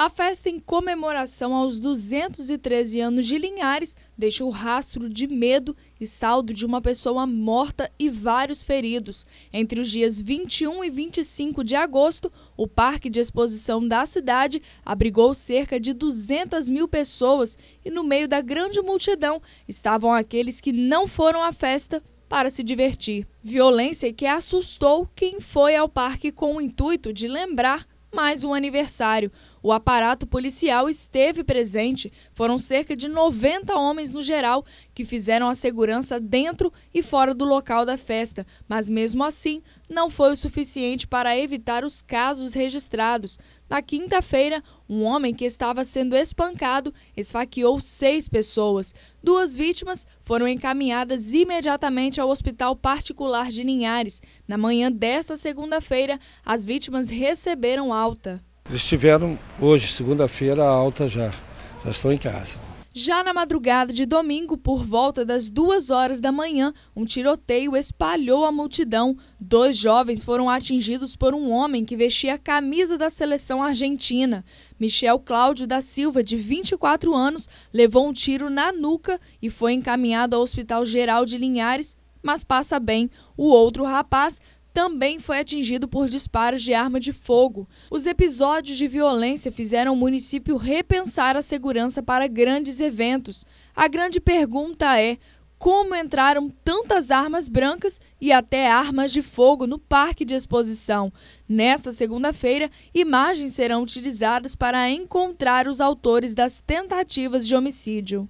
A festa em comemoração aos 213 anos de Linhares deixou rastro de medo e saldo de uma pessoa morta e vários feridos. Entre os dias 21 e 25 de agosto, o Parque de Exposição da cidade abrigou cerca de 200 mil pessoas e no meio da grande multidão estavam aqueles que não foram à festa para se divertir. Violência que assustou quem foi ao parque com o intuito de lembrar mais um aniversário. O aparato policial esteve presente. Foram cerca de 90 homens no geral que fizeram a segurança dentro e fora do local da festa, mas mesmo assim não foi o suficiente para evitar os casos registrados. Na quinta-feira, um homem que estava sendo espancado esfaqueou seis pessoas. Duas vítimas foram encaminhadas imediatamente ao Hospital Particular de Linhares. Na manhã desta segunda-feira, as vítimas receberam alta. Eles tiveram hoje, segunda-feira, alta já. Já estão em casa. Já na madrugada de domingo, por volta das duas horas da manhã, um tiroteio espalhou a multidão. Dois jovens foram atingidos por um homem que vestia a camisa da seleção argentina. Michel Cláudio da Silva, de 24 anos, levou um tiro na nuca e foi encaminhado ao Hospital Geral de Linhares, mas passa bem. O outro rapaz também foi atingido por disparos de arma de fogo. Os episódios de violência fizeram o município repensar a segurança para grandes eventos. A grande pergunta é: como entraram tantas armas brancas e até armas de fogo no parque de exposição. Nesta segunda-feira, imagens serão utilizadas para encontrar os autores das tentativas de homicídio.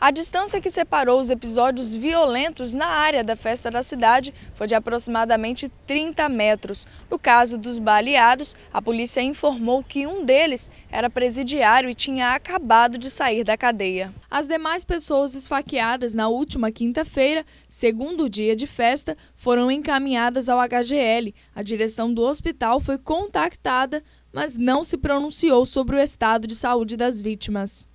A distância que separou os episódios violentos na área da festa da cidade foi de aproximadamente 30 metros. No caso dos baleados, a polícia informou que um deles era presidiário e tinha acabado de sair da cadeia. As demais pessoas esfaqueadas na última quinta-feira, segundo dia de festa, foram encaminhadas ao HGL. A direção do hospital foi contactada, mas não se pronunciou sobre o estado de saúde das vítimas.